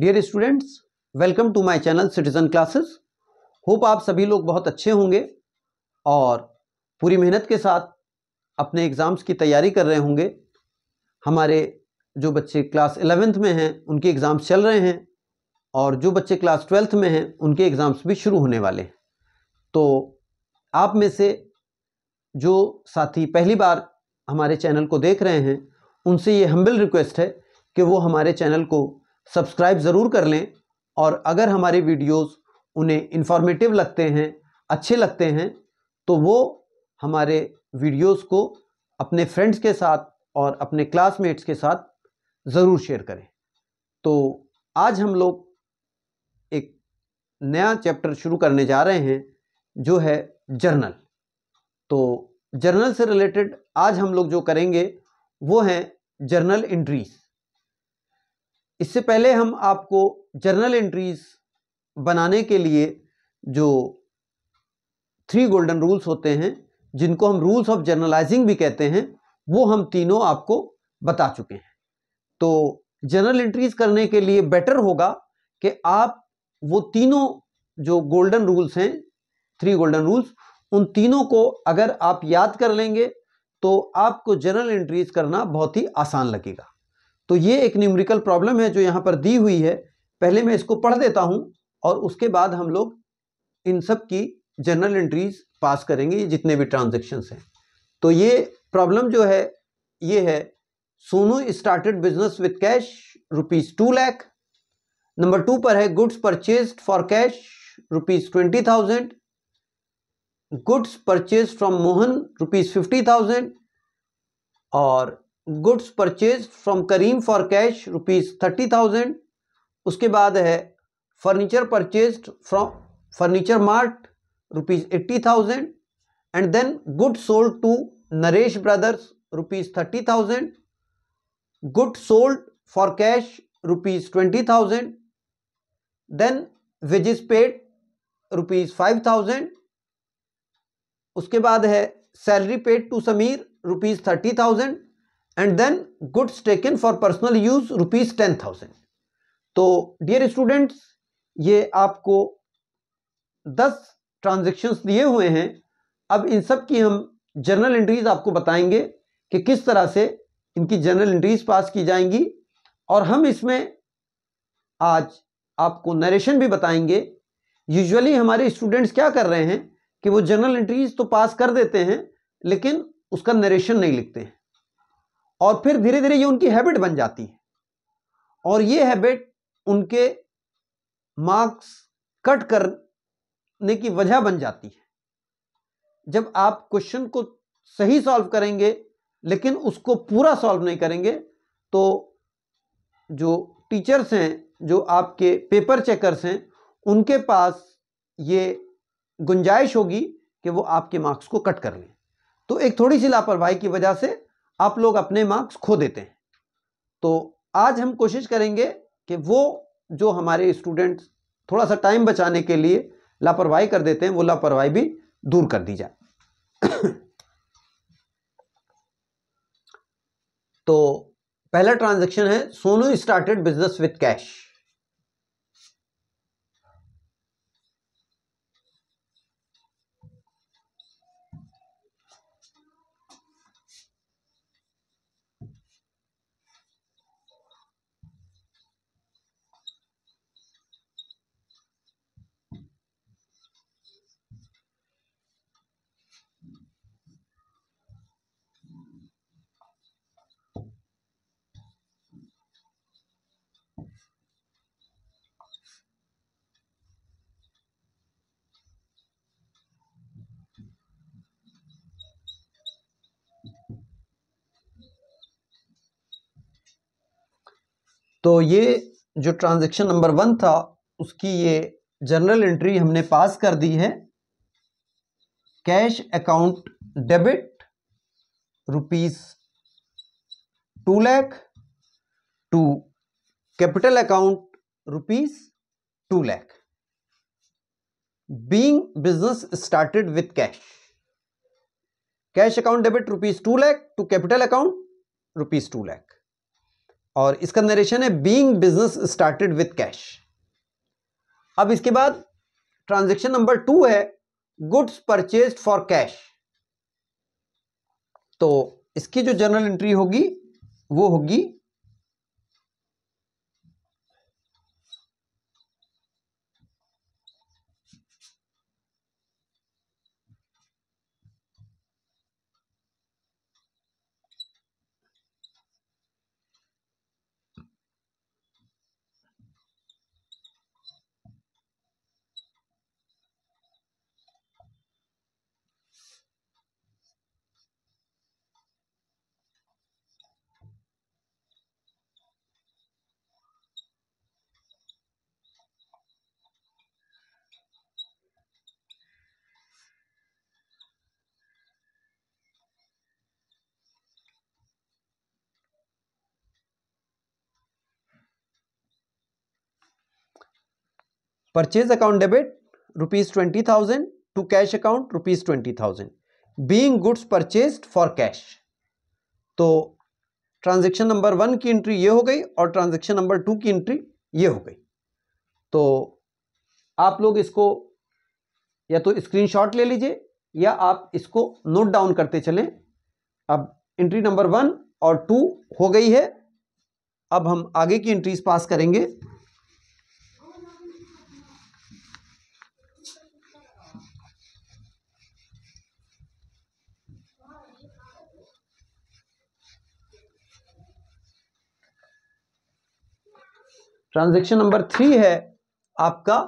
dear students welcome to my channel citizen classes होप आप सभी लोग बहुत अच्छे होंगे और पूरी मेहनत के साथ अपने एग्ज़ाम्स की तैयारी कर रहे होंगे हमारे जो बच्चे क्लास एलेवेंथ में हैं उनके एग्ज़ाम्स चल रहे हैं और जो बच्चे क्लास ट्वेल्थ में हैं उनके एग्ज़ाम्स भी शुरू होने वाले हैं तो आप में से जो साथी पहली बार हमारे चैनल को देख रहे हैं उनसे ये हम्बल रिक्वेस्ट है कि वो हमारे चैनल को सब्सक्राइब ज़रूर कर लें और अगर हमारे वीडियोस उन्हें इन्फॉर्मेटिव लगते हैं अच्छे लगते हैं तो वो हमारे वीडियोस को अपने फ्रेंड्स के साथ और अपने क्लासमेट्स के साथ ज़रूर शेयर करें तो आज हम लोग एक नया चैप्टर शुरू करने जा रहे हैं जो है जर्नल तो जर्नल से रिलेटेड आज हम लोग जो करेंगे वो हैं जर्नल इंट्रीज इससे पहले हम आपको जर्नल एंट्रीज बनाने के लिए जो थ्री गोल्डन रूल्स होते हैं जिनको हम रूल्स ऑफ जर्नलाइजिंग भी कहते हैं वो हम तीनों आपको बता चुके हैं तो जर्नल एंट्रीज करने के लिए बेटर होगा कि आप वो तीनों जो गोल्डन रूल्स हैं थ्री गोल्डन रूल्स उन तीनों को अगर आप याद कर लेंगे तो आपको जर्नल एंट्रीज करना बहुत ही आसान लगेगा तो ये एक न्यूमरिकल प्रॉब्लम है जो यहाँ पर दी हुई है पहले मैं इसको पढ़ देता हूँ और उसके बाद हम लोग इन सब की जनरल एंट्रीज पास करेंगे जितने भी ट्रांजेक्शन्स हैं तो ये प्रॉब्लम जो है ये है Sonu started business with cash rupees two lakh number two पर है goods purchase for cash rupees twenty thousand goods purchase from Mohan rupees fifty thousand और goods purchase from Karim for cash rupees thirty thousand उसके बाद है furniture purchase from furniture mart rupees eighty thousand and then good sold to Naresh brothers rupees thirty thousand good sold for cash rupees twenty thousand then wages paid rupees five thousand उसके बाद है salary paid to Sameer rupees thirty thousand and then goods taken for personal use rupees ten thousand तो dear students ये आपको दस transactions दिए हुए हैं अब इन सब की हम जर्नल एंट्रीज आपको बताएंगे कि किस तरह से इनकी जर्नल एंट्रीज पास की जाएंगी और हम इसमें आज आपको नरेशन भी बताएंगे यूजुअली हमारे स्टूडेंट्स क्या कर रहे हैं कि वो जर्नल एंट्रीज तो पास कर देते हैं लेकिन उसका नरेशन नहीं लिखते हैं और फिर धीरे धीरे ये उनकी हैबिट बन जाती है और ये हैबिट उनके मार्क्स कट करने की वजह बन जाती है जब आप क्वेश्चन को सही सॉल्व करेंगे लेकिन उसको पूरा सॉल्व नहीं करेंगे तो जो टीचर्स हैं जो आपके पेपर चेकर्स हैं उनके पास ये गुंजाइश होगी कि वो आपके मार्क्स को कट कर लें तो एक थोड़ी सी लापरवाही की वजह से आप लोग अपने मार्क्स खो देते हैं तो आज हम कोशिश करेंगे कि वो जो हमारे स्टूडेंट्स थोड़ा सा टाइम बचाने के लिए लापरवाही कर देते हैं वो लापरवाही भी दूर कर दी जाए तो पहला ट्रांजैक्शन है Sonu started business with cash तो ये जो ट्रांजेक्शन नंबर वन था उसकी ये जनरल एंट्री हमने पास कर दी है cash account debit rupees two lakh to capital account rupees two lakh being business started with cash cash account debit rupees two lakh to capital account rupees two lakh और इसका नरेशन है being business started with cash अब इसके बाद transaction number two है goods purchase for cash तो इसकी जो जर्नल एंट्री होगी वो होगी purchase account debit rupees twenty thousand to cash account rupees twenty thousand being goods purchase for cash तो ट्रांजेक्शन नंबर वन की एंट्री ये हो गई और ट्रांजेक्शन नंबर टू की एंट्री ये हो गई तो आप लोग इसको या तो स्क्रीनशॉट ले लीजिए या आप इसको नोट डाउन करते चलें अब एंट्री नंबर वन और टू हो गई है अब हम आगे की एंट्रीज पास करेंगे ट्रांजेक्शन नंबर थ्री है आपका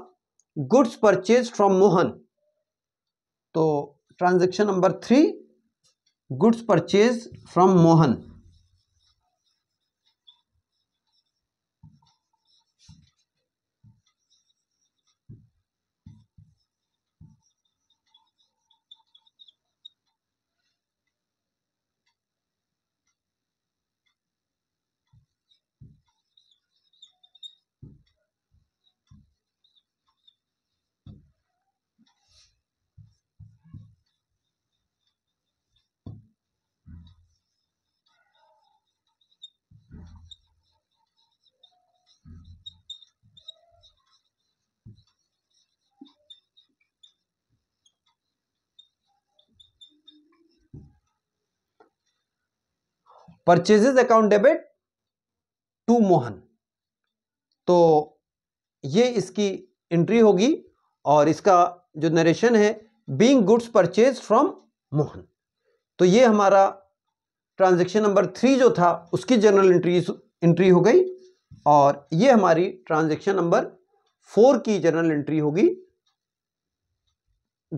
गुड्स परचेज फ्रॉम मोहन तो transaction number three goods purchase from Mohan purchases account debit to Mohan तो ये इसकी एंट्री होगी और इसका जो नरेशन है being goods purchase from Mohan तो ये हमारा ट्रांजेक्शन नंबर थ्री जो था उसकी जनरल एंट्री एंट्री हो गई और ये हमारी ट्रांजेक्शन नंबर फोर की जनरल एंट्री होगी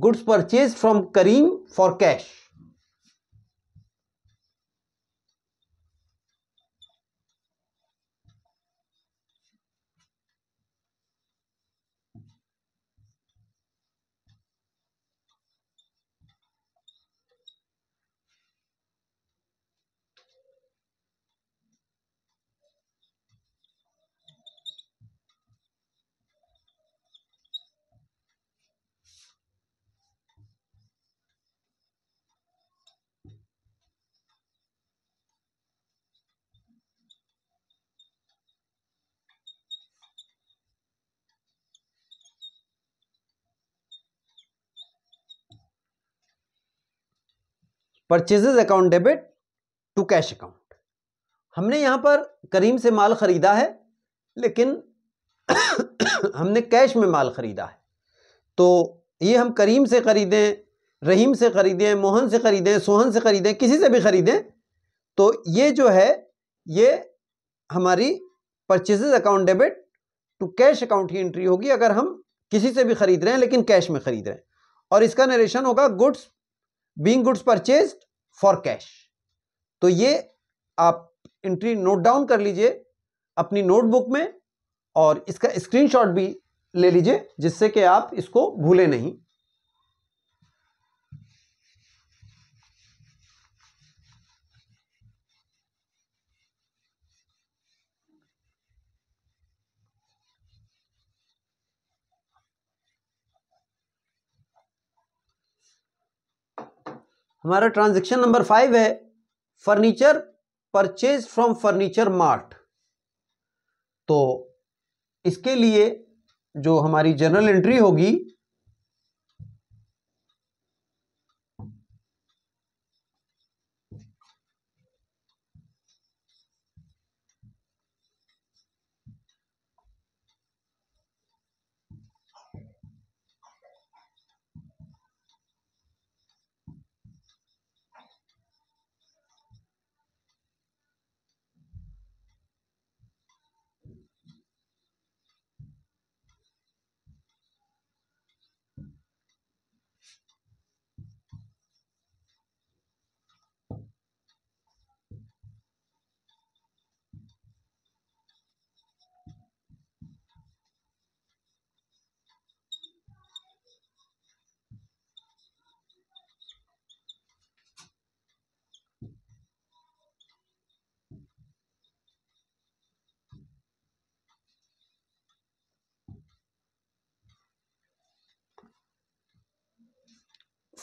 goods purchase from Karim for cash purchases account debit to cash account हमने यहाँ पर करीम से माल ख़रीदा है लेकिन हमने कैश में माल ख़रीदा है तो ये हम करीम से ख़रीदें रहीम से ख़रीदें मोहन से ख़रीदें सोहन से ख़रीदें किसी से भी ख़रीदें तो ये जो है ये हमारी purchases account debit to cash account की एंट्री होगी अगर हम किसी से भी ख़रीद रहे हैं लेकिन कैश में ख़रीद रहे हैं और इसका नरेशन होगा goods being goods purchase for cash तो ये आप एंट्री नोट डाउन कर लीजिए अपनी नोटबुक में और इसका स्क्रीनशॉट भी ले लीजिए जिससे कि आप इसको भूले नहीं हमारा ट्रांजेक्शन नंबर फाइव है furniture purchase from furniture mart तो इसके लिए जो हमारी जर्नल एंट्री होगी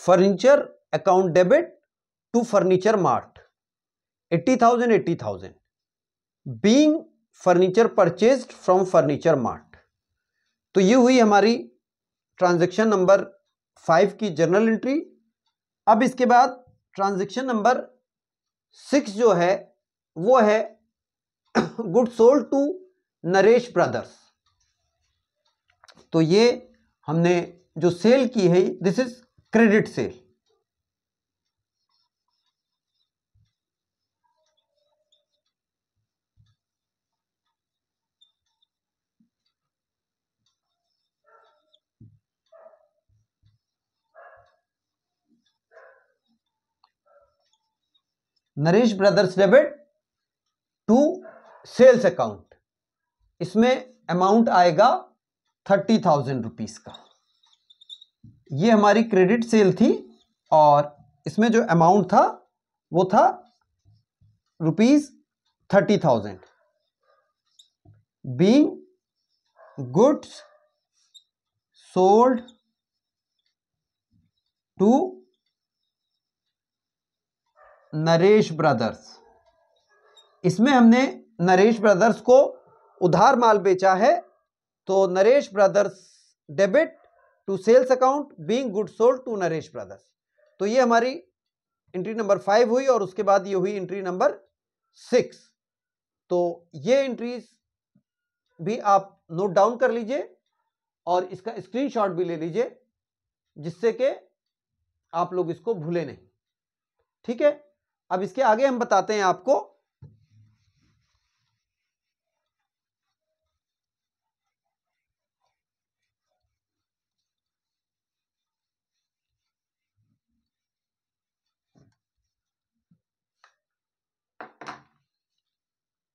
furniture account debit to furniture mart eighty thousand eighty thousand being furniture purchase from furniture mart तो ये हुई हमारी ट्रांजेक्शन नंबर फाइव की जर्नल एंट्री अब इसके बाद ट्रांजेक्शन नंबर सिक्स जो है वो है good sold to Naresh brothers तो ये हमने जो सेल की है दिस इज क्रेडिट से Naresh brothers debit to sales account इसमें अमाउंट आएगा थर्टी थाउजेंड रुपीज का ये हमारी क्रेडिट सेल थी और इसमें जो अमाउंट था वो था rupees thirty thousand being goods sold to Naresh brothers इसमें हमने नरेश ब्रदर्स को उधार माल बेचा है तो Naresh brothers debit to sales account being good sold to Naresh brothers तो ये हमारी एंट्री नंबर फाइव हुई और उसके बाद ये हुई एंट्री नंबर सिक्स तो ये एंट्रीज भी आप नोट डाउन कर लीजिए और इसका स्क्रीनशॉट भी ले लीजिए जिससे कि आप लोग इसको भूले नहीं ठीक है अब इसके आगे हम बताते हैं आपको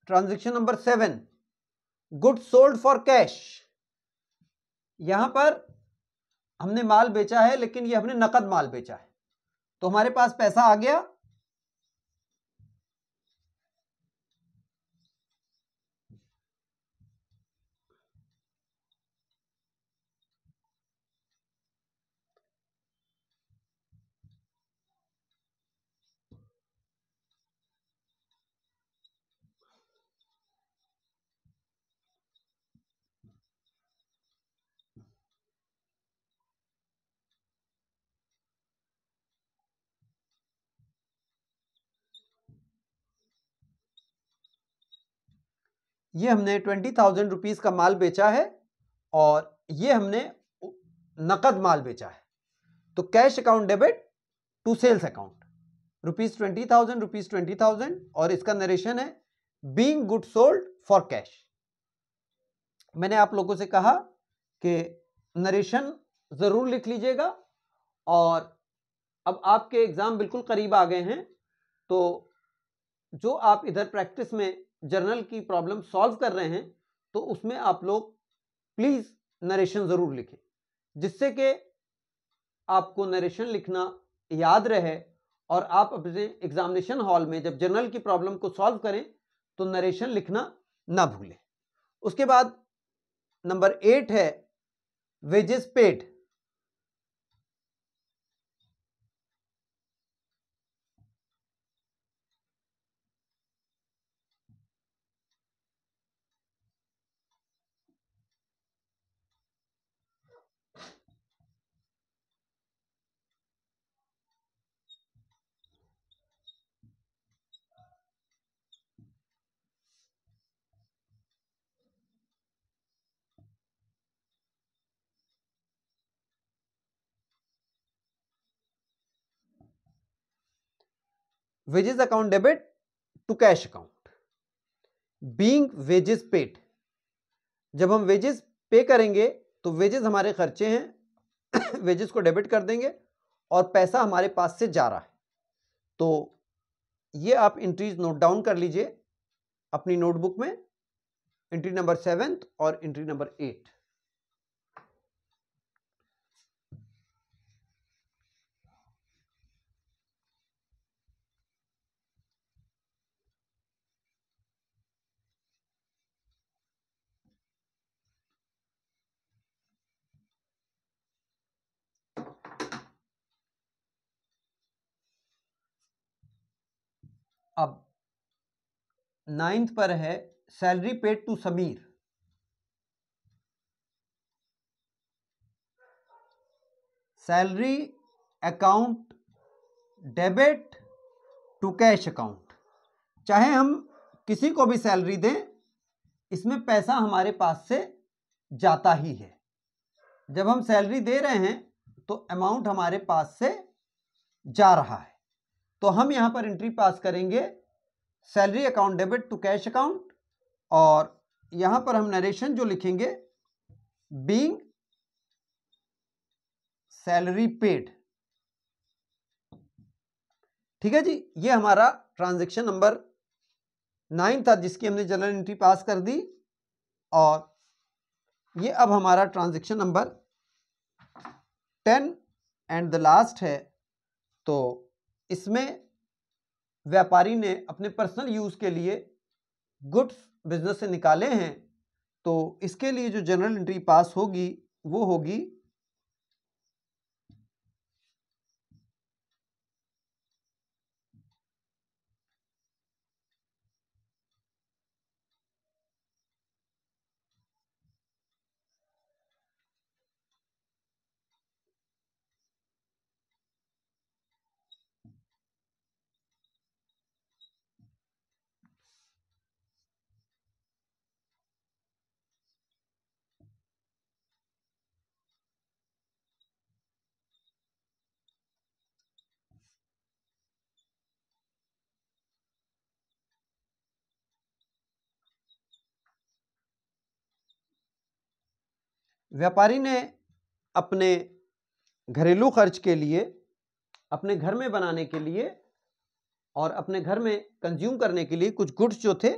transaction number seven good sold for cash यहां पर हमने माल बेचा है लेकिन ये हमने नकद माल बेचा है तो हमारे पास पैसा आ गया ये हमने ट्वेंटी थाउजेंड रुपीज़ का माल बेचा है और ये हमने नकद माल बेचा है तो cash account debit to sales account rupees twenty thousand rupees twenty thousand और इसका नरेशन है being good sold for cash मैंने आप लोगों से कहा कि नरेशन ज़रूर लिख लीजिएगा और अब आपके एग्ज़ाम बिल्कुल करीब आ गए हैं तो जो आप इधर प्रैक्टिस में जर्नल की प्रॉब्लम सॉल्व कर रहे हैं तो उसमें आप लोग प्लीज़ नरेशन ज़रूर लिखें जिससे कि आपको नरेशन लिखना याद रहे और आप अपने एग्जामिनेशन हॉल में जब जर्नल की प्रॉब्लम को सॉल्व करें तो नरेशन लिखना ना भूलें उसके बाद नंबर एट है wages paid wages account debit to cash account being wages paid जब हम wages पे करेंगे तो wages हमारे खर्चे हैं wages को डेबिट कर देंगे और पैसा हमारे पास से जा रहा है तो ये आप इंट्रीज नोट डाउन कर लीजिए अपनी नोटबुक में इंट्री नंबर सेवेंथ और इंट्री नंबर एट अब नाइन्थ पर है salary paid to Sameer salary account debit to cash account चाहे हम किसी को भी सैलरी दें इसमें पैसा हमारे पास से जाता ही है जब हम सैलरी दे रहे हैं तो अमाउंट हमारे पास से जा रहा है तो हम यहां पर एंट्री पास करेंगे salary account debit to cash account और यहां पर हम नरेशन जो लिखेंगे बींग सैलरी पेड ठीक है जी ये हमारा ट्रांजेक्शन नंबर नाइन था जिसकी हमने जनरल एंट्री पास कर दी और ये अब हमारा transaction number ten and the last है तो इसमें व्यापारी ने अपने पर्सनल यूज़ के लिए गुड्स बिजनेस से निकाले हैं तो इसके लिए जो जनरल एंट्री पास होगी वो होगी व्यापारी ने अपने घरेलू खर्च के लिए अपने घर में बनाने के लिए और अपने घर में कंज्यूम करने के लिए कुछ गुड्स जो थे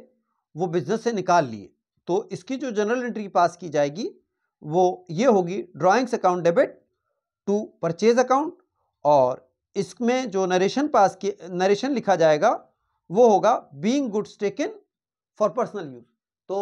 वो बिजनेस से निकाल लिए तो इसकी जो जनरल एंट्री पास की जाएगी वो ये होगी drawings account debit to purchase account और इसमें जो नरेशन पास की नरेशन लिखा जाएगा वो होगा being goods taken for personal use तो